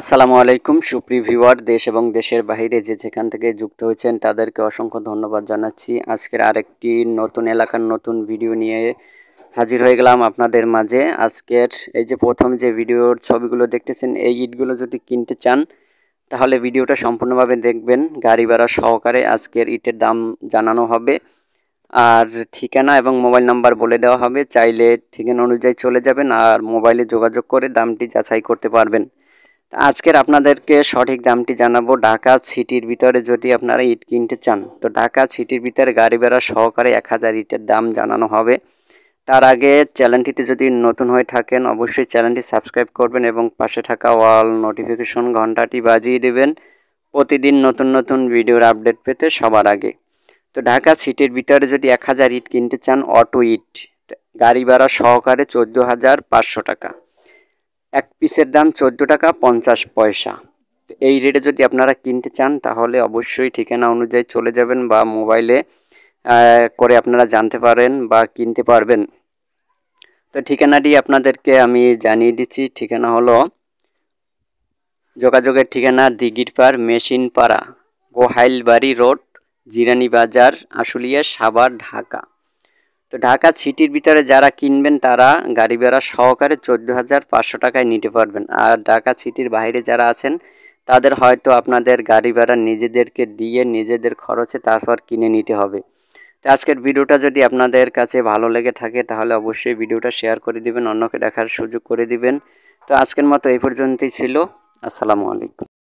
আসসালামু আলাইকুম সুপ্রি ভিউয়ার দেশ এবং দেশের বাহিরে যে যেখান থেকে যুক্ত হয়েছেন তাদেরকে অসংখ্য ধন্যবাদ জানাচ্ছি আজকের আরেকটি নতুন এলাকার নতুন ভিডিও নিয়ে হাজির হয়ে গেলাম আপনাদের মাঝে আজকের এই যে প্রথম যে ভিডিওর ছবিগুলো দেখতেছেন এই ইটগুলো যদি কিনতে চান তাহলে ভিডিওটা সম্পূর্ণভাবে দেখবেন গাড়ি ভাড়া সহকারে আজকের ইটের দাম জানানো হবে আর ঠিকানা এবং মোবাইল নাম্বার বলে দেওয়া হবে চাইলে ঠিকানা অনুযায়ী চলে যাবেন আর মোবাইলে যোগাযোগ করে দামটি যাচাই করতে পারবেন আজকের আপনাদেরকে সঠিক দামটি জানাবো ঢাকা সিটির ভিতরে যদি আপনারা ইট কিনতে চান তো ঢাকা সিটির ভিতরে গাড়ি ভাড়া সহকারে এক হাজার ইটের দাম জানানো হবে তার আগে চ্যানেলটিতে যদি নতুন হয়ে থাকেন অবশ্যই চ্যানেলটি সাবস্ক্রাইব করবেন এবং পাশে থাকা ওয়াল নোটিফিকেশন ঘন্টাটি বাজিয়ে দেবেন প্রতিদিন নতুন নতুন ভিডিওর আপডেট পেতে সবার আগে তো ঢাকা সিটির ভিতরে যদি এক হাজার ইট কিনতে চান অটো ইট গাড়ি ভাড়া সহকারে চোদ্দো হাজার পাঁচশো টাকা এক পিসের দাম চোদ্দো টাকা পঞ্চাশ পয়সা এই রেটে যদি আপনারা কিনতে চান তাহলে অবশ্যই ঠিকানা অনুযায়ী চলে যাবেন বা মোবাইলে করে আপনারা জানতে পারেন বা কিনতে পারবেন তো ঠিকানাটি আপনাদেরকে আমি জানিয়ে দিচ্ছি ঠিকানা হলো যোগাযোগের ঠিকানা দিগিরপাড় মেশিনপাড়া গোহাইলবাড়ি রোড জিরানি বাজার আশুলিয়া সাবার ঢাকা তো ঢাকা সিটির ভিতরে যারা কিনবেন তারা গাড়ি ভাড়া সহকারে চোদ্দ হাজার পাঁচশো টাকায় নিতে পারবেন আর ঢাকা সিটির বাইরে যারা আছেন তাদের হয়তো আপনাদের গাড়ি ভাড়া নিজেদেরকে দিয়ে নিজেদের খরচে তারপর কিনে নিতে হবে তো আজকের ভিডিওটা যদি আপনাদের কাছে ভালো লেগে থাকে তাহলে অবশ্যই ভিডিওটা শেয়ার করে দিবেন অন্যকে দেখার সুযোগ করে দিবেন তো আজকের মতো এই পর্যন্তই ছিল আসসালামু আলাইকুম